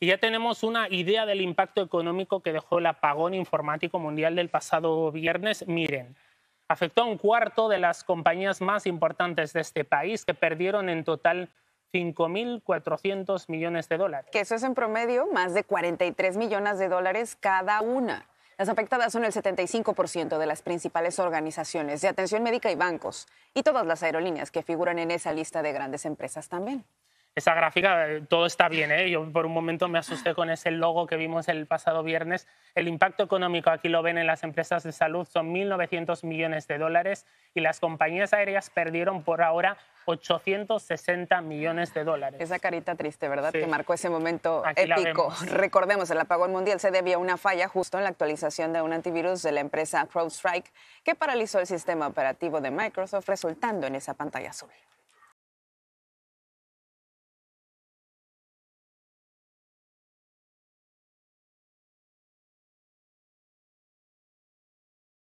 Y ya tenemos una idea del impacto económico que dejó el apagón informático mundial del pasado viernes. Miren, afectó a un cuarto de las compañías más importantes de este país, que perdieron en total 5.400 millones de dólares. Que eso es en promedio más de 43 millones de dólares cada una. Las afectadas son el 75% de las principales organizaciones de atención médica y bancos, y todas las aerolíneas que figuran en esa lista de grandes empresas también esa gráfica, eh, todo está bien. ¿eh? Yo por un momento me asusté con ese logo que vimos el pasado viernes. El impacto económico, aquí lo ven en las empresas de salud, son 1.900 millones de dólares y las compañías aéreas perdieron por ahora 860 millones de dólares. Esa carita triste, ¿verdad? Que marcó ese momento épico. Recordemos, el apagón mundial se debía a una falla justo en la actualización de un antivirus de la empresa CrowdStrike que paralizó el sistema operativo de Microsoft resultando en esa pantalla azul.